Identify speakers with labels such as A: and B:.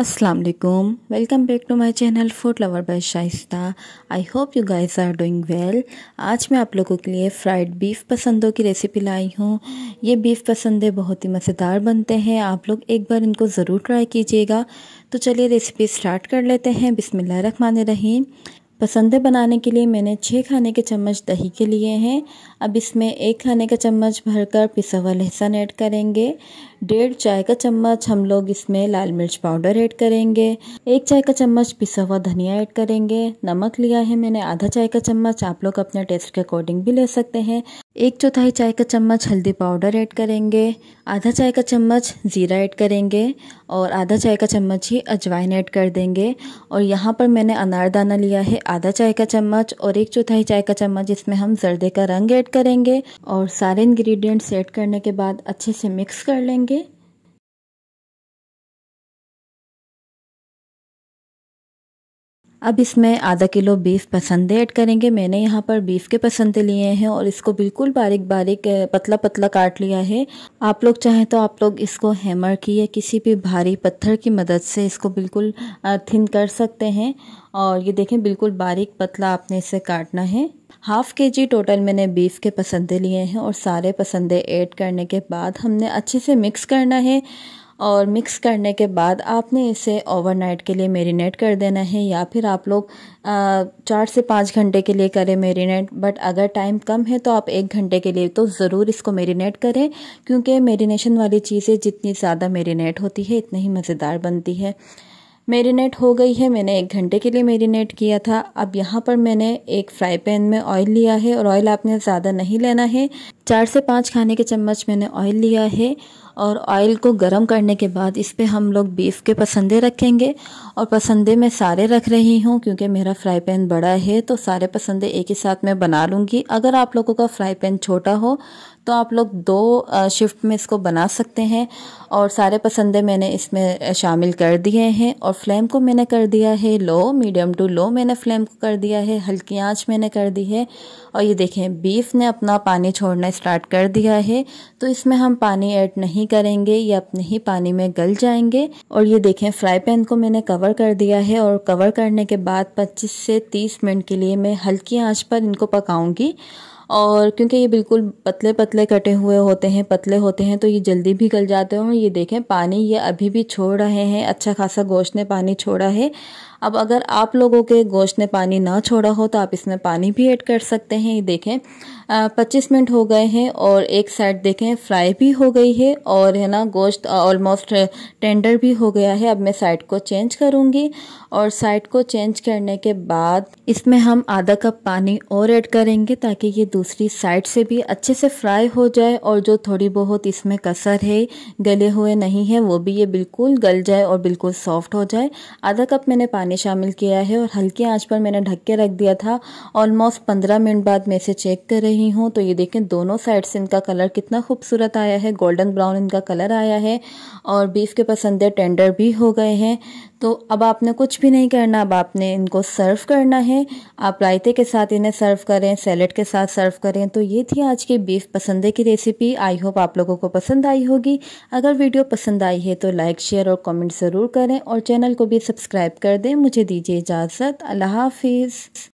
A: अस्सलाम वालेकुम welcome back to my channel food lover by Shaista I hope you guys are doing well आज मैं आप लोगों के लिए फ्राइड बीफ पसंदों की रेसिपी लाई हूँ ये बीफ पसंदे बहुत ही मज़ेदार बनते हैं आप लोग एक बार इनको ज़रूर ट्राई कीजिएगा तो चलिए रेसिपी स्टार्ट कर लेते हैं बिसमिल्ल रहीम पसंदे बनाने के लिए मैंने छः खाने के चम्मच दही के लिए हैं अब इसमें एक खाने का चम्मच भरकर पिसा हुआ लहसुन ऐड करेंगे डेढ़ चाय का चम्मच हम लोग इसमें लाल मिर्च पाउडर ऐड करेंगे एक चाय का चम्मच पिसा हुआ धनिया ऐड करेंगे नमक लिया है मैंने आधा चाय का चम्मच आप लोग अपने टेस्ट के अकॉर्डिंग भी ले सकते हैं एक चौथाई चाय का चम्मच हल्दी पाउडर ऐड करेंगे आधा चाय का चम्मच ज़ीरा ऐड करेंगे और आधा चाय का चम्मच ही अजवाइन ऐड कर देंगे और यहाँ पर मैंने अनारदाना लिया है आधा चाय का चम्मच और एक चौथाई चाय का चम्मच इसमें हम जर्दे का रंग ऐड करेंगे और सारे इंग्रेडिएंट्स ऐड करने के बाद अच्छे से मिक्स कर लेंगे अब इसमें आधा किलो बीफ पसंदे ऐड करेंगे मैंने यहाँ पर बीफ के पसंदे लिए हैं और इसको बिल्कुल बारीक बारीक पतला पतला काट लिया है आप लोग चाहें तो आप लोग इसको हैमर की या किसी भी भारी पत्थर की मदद से इसको बिल्कुल थिन कर सकते हैं और ये देखें बिल्कुल बारीक पतला आपने इसे काटना है हाफ़ के जी टोटल मैंने बीफ के पसंदे लिए हैं और सारे पसंदे ऐड करने के बाद हमने अच्छे से मिक्स करना है और मिक्स करने के बाद आपने इसे ओवरनाइट के लिए मेरीनेट कर देना है या फिर आप लोग चार से पाँच घंटे के लिए करें मेरीनेट बट अगर टाइम कम है तो आप एक घंटे के लिए तो ज़रूर इसको मेरीनेट करें क्योंकि मेरीनेशन वाली चीज़ें जितनी ज़्यादा मेरीनेट होती है इतनी ही मज़ेदार बनती है मेरीनेट हो गई है मैंने एक घंटे के लिए मेरीनेट किया था अब यहाँ पर मैंने एक फ्राई पैन में ऑयल लिया है और ऑयल आपने ज़्यादा नहीं लेना है चार से पाँच खाने के चम्मच मैंने ऑयल लिया है और ऑयल को गर्म करने के बाद इस पर हम लोग बीफ के पसंदे रखेंगे और पसंदे मैं सारे रख रही हूँ क्योंकि मेरा फ्राई पैन बड़ा है तो सारे पसंदे एक ही साथ मैं बना लूँगी अगर आप लोगों का फ्राई पैन छोटा हो तो आप लोग दो शिफ्ट में इसको बना सकते हैं और सारे पसंदे मैंने इसमें शामिल कर दिए हैं और फ्लेम को मैंने कर दिया है लो मीडियम टू लो मैंने फ्लेम को कर दिया है हल्की आँच मैंने कर दी है और ये देखें बीफ ने अपना पानी छोड़ना स्टार्ट कर दिया है तो इसमें हम पानी ऐड नहीं करेंगे ये अपने ही पानी में गल जाएंगे और ये देखें फ्राई पैन को मैंने कवर कर दिया है और कवर करने के बाद 25 से 30 मिनट के लिए मैं हल्की आंच पर इनको पकाऊंगी और क्योंकि ये बिल्कुल पतले पतले कटे हुए होते हैं पतले होते हैं तो ये जल्दी भी गल जाते हैं और ये देखें पानी ये अभी भी छोड़ रहे हैं अच्छा खासा गोश्त ने पानी छोड़ा है अब अगर आप लोगों के गोश्त ने पानी ना छोड़ा हो तो आप इसमें पानी भी ऐड कर सकते हैं ये देखें पच्चीस मिनट हो गए हैं और एक साइड देखें फ्राई भी हो गई है और है ना गोश्त ऑलमोस्ट टेंडर भी हो गया है अब मैं साइड को चेंज करूँगी और साइड को चेंज करने के बाद इसमें हम आधा कप पानी और ऐड करेंगे ताकि ये दूसरी साइड से भी अच्छे से फ्राई हो जाए और जो थोड़ी बहुत इसमें कसर है गले हुए नहीं है वो भी ये बिल्कुल गल जाए और बिल्कुल सॉफ्ट हो जाए आधा कप मैंने पानी शामिल किया है और हल्की आंच पर मैंने ढक के रख दिया था ऑलमोस्ट पंद्रह मिनट बाद मैं इसे चेक कर रही हूँ तो ये देखें दोनों साइड से इनका कलर कितना खूबसूरत आया है गोल्डन ब्राउन इनका कलर आया है और बीफ के पसंदे टेंडर भी हो गए हैं तो अब आपने कुछ भी नहीं करना अब आपने इनको सर्व करना है आप रायते के साथ इन्हें सर्व करें सैलड के साथ सर्व सर्व करें तो ये थी आज की बीफ पसंदे की रेसिपी आई होप आप लोगों को पसंद आई होगी अगर वीडियो पसंद आई है तो लाइक शेयर और कमेंट ज़रूर करें और चैनल को भी सब्सक्राइब कर दें मुझे दीजिए इजाज़त अल्लाह हाफिज़